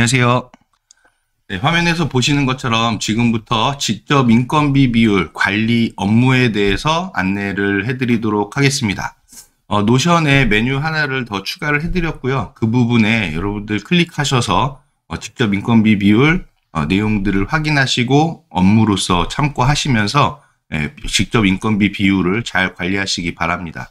안녕하세요. 네, 화면에서 보시는 것처럼 지금부터 직접 인건비 비율 관리 업무에 대해서 안내를 해드리도록 하겠습니다. 어, 노션에 메뉴 하나를 더 추가를 해드렸고요. 그 부분에 여러분들 클릭하셔서 어, 직접 인건비 비율 어, 내용들을 확인하시고 업무로서 참고하시면서 예, 직접 인건비 비율을 잘 관리하시기 바랍니다.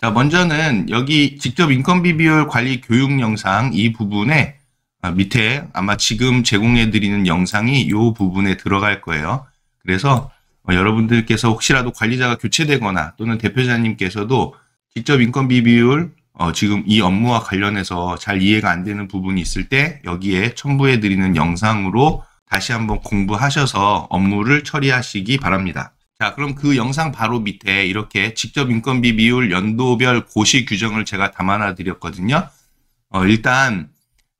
자, 먼저는 여기 직접 인건비 비율 관리 교육 영상 이 부분에 아, 밑에 아마 지금 제공해드리는 영상이 이 부분에 들어갈 거예요. 그래서 어, 여러분들께서 혹시라도 관리자가 교체되거나 또는 대표자님께서도 직접 인건비 비율 어, 지금 이 업무와 관련해서 잘 이해가 안 되는 부분이 있을 때 여기에 첨부해 드리는 영상으로 다시 한번 공부하셔서 업무를 처리하시기 바랍니다. 자, 그럼 그 영상 바로 밑에 이렇게 직접 인건비 비율 연도별 고시 규정을 제가 담아놔 드렸거든요. 어, 일단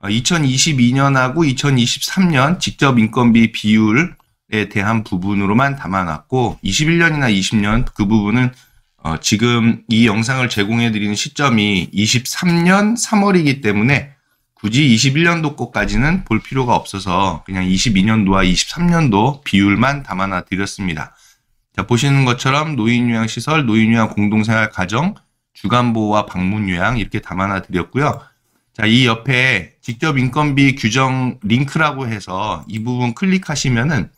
2022년하고 아, 2023년 직접 인건비 비율에 대한 부분으로만 담아놨고 21년이나 20년 그 부분은 어, 지금 이 영상을 제공해드리는 시점이 23년 3월이기 때문에 굳이 21년도 것까지는 볼 필요가 없어서 그냥 22년도와 23년도 비율만 담아놔 드렸습니다. 자, 보시는 것처럼 노인요양시설, 노인요양 공동생활 가정, 주간보호와 방문요양 이렇게 담아놔 드렸고요. 자, 이 옆에 직접 인건비 규정 링크라고 해서 이 부분 클릭하시면은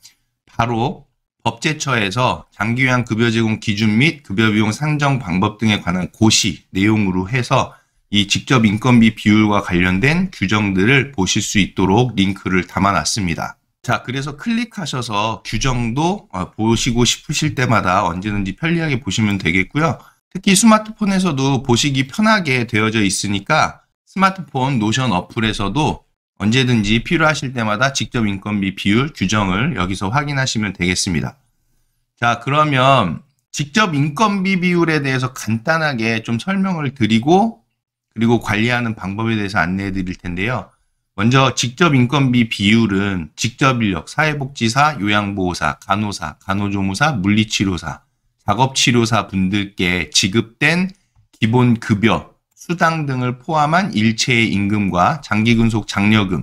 바로 법제처에서 장기요양 급여 제공 기준 및 급여 비용 상정 방법 등에 관한 고시 내용으로 해서 이 직접 인건비 비율과 관련된 규정들을 보실 수 있도록 링크를 담아놨습니다. 자, 그래서 클릭하셔서 규정도 어, 보시고 싶으실 때마다 언제든지 편리하게 보시면 되겠고요. 특히 스마트폰에서도 보시기 편하게 되어져 있으니까 스마트폰 노션 어플에서도 언제든지 필요하실 때마다 직접 인건비 비율 규정을 여기서 확인하시면 되겠습니다. 자, 그러면 직접 인건비 비율에 대해서 간단하게 좀 설명을 드리고 그리고 관리하는 방법에 대해서 안내해 드릴 텐데요. 먼저 직접 인건비 비율은 직접 인력, 사회복지사, 요양보호사, 간호사, 간호조무사, 물리치료사, 작업치료사 분들께 지급된 기본 급여 수당 등을 포함한 일체의 임금과 장기근속 장려금,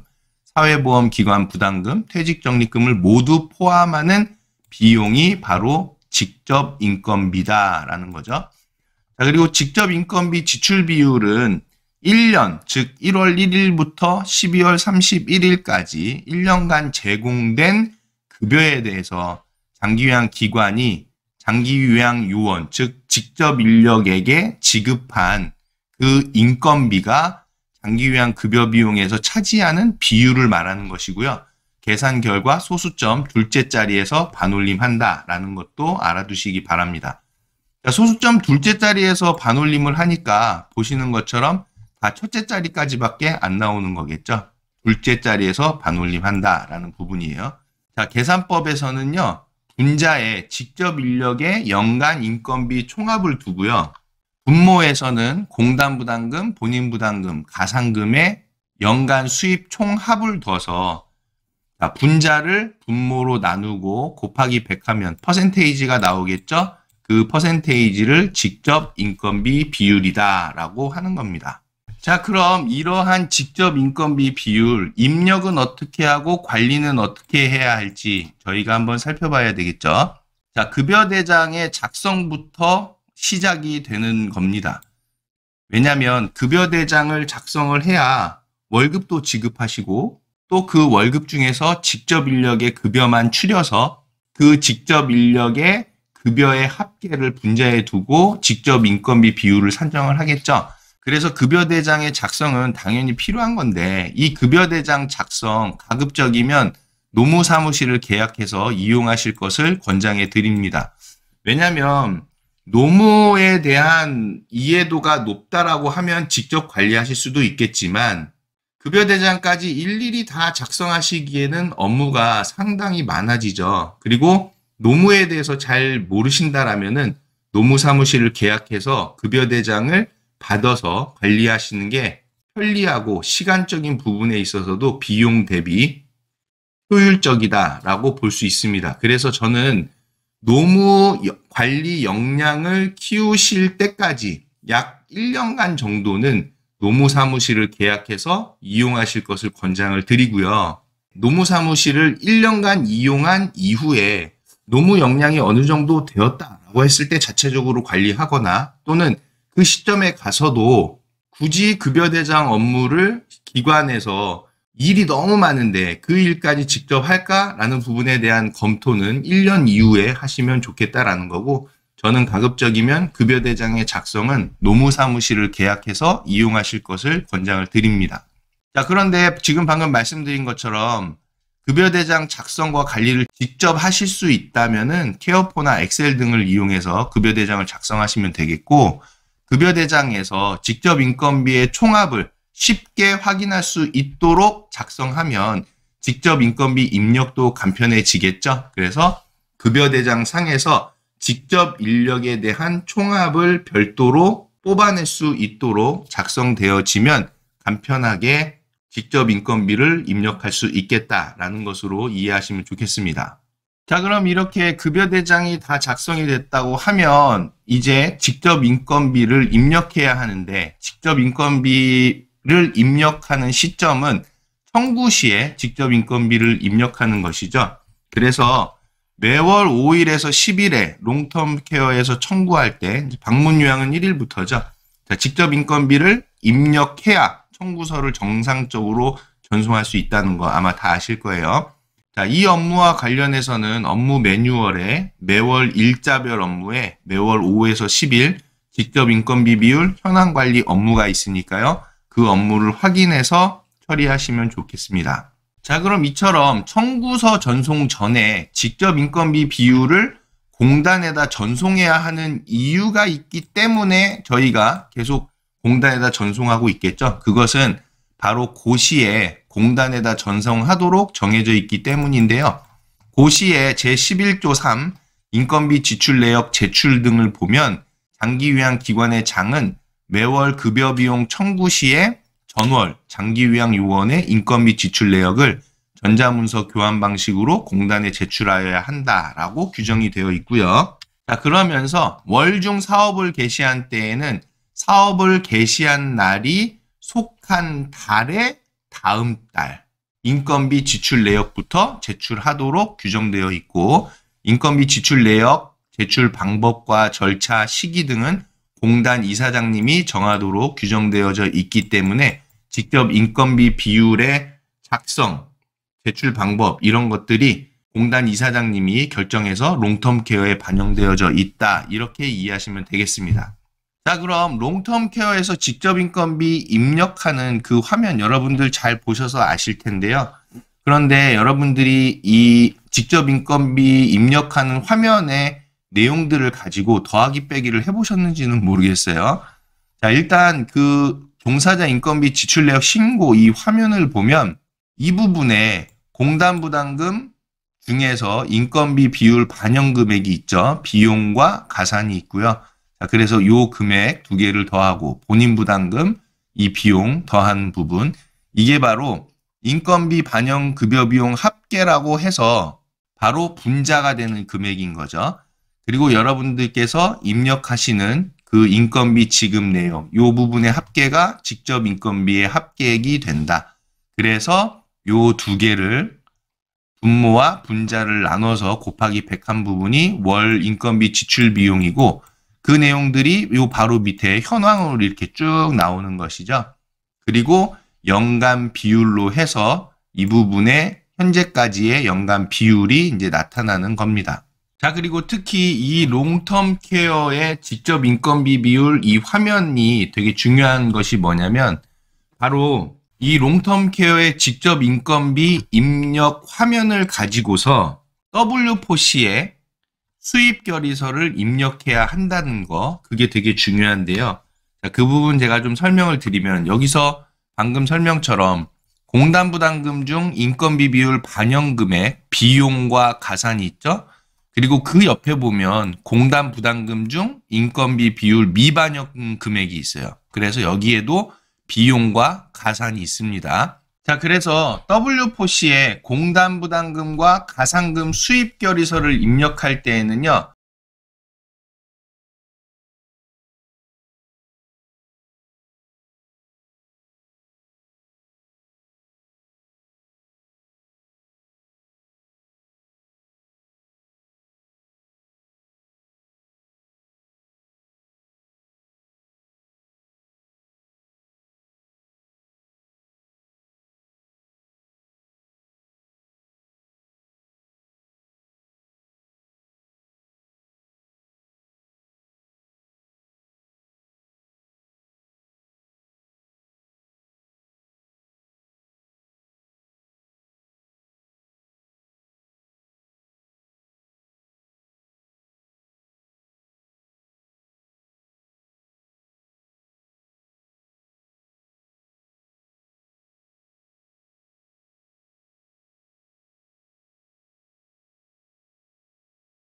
사회보험기관 부담금, 퇴직적립금을 모두 포함하는 비용이 바로 직접 인건비다라는 거죠. 자, 그리고 직접 인건비 지출 비율은 1년, 즉 1월 1일부터 12월 31일까지 1년간 제공된 급여에 대해서 장기요양 기관이 장기요양 요원, 즉 직접 인력에게 지급한 그 인건비가 장기 위한 급여 비용에서 차지하는 비율을 말하는 것이고요. 계산 결과 소수점 둘째 자리에서 반올림한다라는 것도 알아두시기 바랍니다. 소수점 둘째 자리에서 반올림을 하니까 보시는 것처럼 다 첫째 자리까지밖에 안 나오는 거겠죠. 둘째 자리에서 반올림한다라는 부분이에요. 자, 계산법에서는요. 분자에 직접 인력의 연간 인건비 총합을 두고요. 분모에서는 공단 부담금, 본인 부담금, 가상금의 연간 수입 총합을 둬서 분자를 분모로 나누고 곱하기 100하면 퍼센테이지가 나오겠죠? 그 퍼센테이지를 직접 인건비 비율이다라고 하는 겁니다. 자, 그럼 이러한 직접 인건비 비율, 입력은 어떻게 하고 관리는 어떻게 해야 할지 저희가 한번 살펴봐야 되겠죠? 자, 급여대장의 작성부터 시작이 되는 겁니다. 왜냐하면 급여 대장을 작성을 해야 월급도 지급하시고 또 그 월급 중에서 직접 인력의 급여만 추려서 그 직접 인력의 급여의 합계를 분자에 두고 직접 인건비 비율을 산정을 하겠죠. 그래서 급여 대장의 작성은 당연히 필요한 건데 이 급여 대장 작성 가급적이면 노무 사무실을 계약해서 이용하실 것을 권장해 드립니다. 왜냐하면 노무에 대한 이해도가 높다라고 하면 직접 관리하실 수도 있겠지만 급여대장까지 일일이 다 작성하시기에는 업무가 상당히 많아지죠. 그리고 노무에 대해서 잘 모르신다라면은 노무사무실을 계약해서 급여대장을 받아서 관리하시는 게 편리하고 시간적인 부분에 있어서도 비용 대비 효율적이다라고 볼 수 있습니다. 그래서 저는 노무 관리 역량을 키우실 때까지 약 1년간 정도는 노무 사무실을 계약해서 이용하실 것을 권장을 드리고요. 노무 사무실을 1년간 이용한 이후에 노무 역량이 어느 정도 되었다라고 했을 때 자체적으로 관리하거나 또는 그 시점에 가서도 굳이 급여대장 업무를 기관에서 일이 너무 많은데 그 일까지 직접 할까라는 부분에 대한 검토는 1년 이후에 하시면 좋겠다라는 거고 저는 가급적이면 급여 대장의 작성은 노무사무실을 계약해서 이용하실 것을 권장을 드립니다. 자, 그런데 지금 방금 말씀드린 것처럼 급여 대장 작성과 관리를 직접 하실 수 있다면은 케어포나 엑셀 등을 이용해서 급여 대장을 작성하시면 되겠고 급여 대장에서 직접 인건비의 총합을 쉽게 확인할 수 있도록 작성하면 직접 인건비 입력도 간편해지겠죠. 그래서 급여대장 상에서 직접 인력에 대한 총합을 별도로 뽑아낼 수 있도록 작성되어지면 간편하게 직접 인건비를 입력할 수 있겠다라는 것으로 이해하시면 좋겠습니다. 자 그럼 이렇게 급여대장이 다 작성이 됐다고 하면 이제 직접 인건비를 입력해야 하는데 직접 인건비 를 입력하는 시점은 청구 시에 직접 인건비를 입력하는 것이죠. 그래서 매월 5일에서 10일에 롱텀 케어에서 청구할 때 방문 요양은 1일부터죠. 자, 직접 인건비를 입력해야 청구서를 정상적으로 전송할 수 있다는 거 아마 다 아실 거예요. 자, 이 업무와 관련해서는 업무 매뉴얼에 매월 일자별 업무에 매월 5에서 10일 직접 인건비 비율 현황 관리 업무가 있으니까요. 그 업무를 확인해서 처리하시면 좋겠습니다. 자, 그럼 이처럼 청구서 전송 전에 직접 인건비 비율을 공단에다 전송해야 하는 이유가 있기 때문에 저희가 계속 공단에다 전송하고 있겠죠. 그것은 바로 고시에 공단에다 전송하도록 정해져 있기 때문인데요. 고시의 제11조 3 인건비 지출 내역 제출 등을 보면 장기 위한 기관의 장은 매월 급여 비용 청구 시에 전월 장기위양 요원의 인건비 지출 내역을 전자문서 교환 방식으로 공단에 제출하여야 한다라고 규정이 되어 있고요. 자 그러면서 월중 사업을 개시한 때에는 사업을 개시한 날이 속한 달의 다음 달 인건비 지출 내역부터 제출하도록 규정되어 있고 인건비 지출 내역 제출 방법과 절차 시기 등은 공단 이사장님이 정하도록 규정되어져 있기 때문에 직접 인건비 비율의 작성, 제출 방법 이런 것들이 공단 이사장님이 결정해서 롱텀 케어에 반영되어져 있다. 이렇게 이해하시면 되겠습니다. 자 그럼 롱텀 케어에서 직접 인건비 입력하는 그 화면 여러분들 잘 보셔서 아실 텐데요. 그런데 여러분들이 이 직접 인건비 입력하는 화면에 내용들을 가지고 더하기 빼기를 해보셨는지는 모르겠어요. 자, 일단 그 종사자 인건비 지출 내역 신고 이 화면을 보면 이 부분에 공단 부담금 중에서 인건비 비율 반영 금액이 있죠. 비용과 가산이 있고요. 자, 그래서 요 금액 두 개를 더하고 본인 부담금 이 비용 더한 부분 이게 바로 인건비 반영 급여 비용 합계라고 해서 바로 분자가 되는 금액인 거죠. 그리고 여러분들께서 입력하시는 그 인건비 지급 내용이 부분의 합계가 직접 인건비의 합계액이 된다. 그래서 이 두 개를 분모와 분자를 나눠서 곱하기 100한 부분이 월 인건비 지출 비용이고 그 내용들이 요 바로 밑에 현황으로 이렇게 쭉 나오는 것이죠. 그리고 연간 비율로 해서 이부분에 현재까지의 연간 비율이 이제 나타나는 겁니다. 자, 그리고 특히 이 롱텀 케어의 직접 인건비 비율 이 화면이 되게 중요한 것이 뭐냐면 바로 이 롱텀 케어의 직접 인건비 입력 화면을 가지고서 W4C에 수입 결의서를 입력해야 한다는 거 그게 되게 중요한데요. 자, 그 부분 제가 좀 설명을 드리면 여기서 방금 설명처럼 공단부담금 중 인건비 비율 반영금의 비용과 가산이 있죠. 그리고 그 옆에 보면 공단 부담금 중 인건비 비율 미반영 금액이 있어요. 그래서 여기에도 비용과 가산이 있습니다. 자, 그래서 w 4 c 에 공단 부담금과 가산금 수입 결의서를 입력할 때에는요.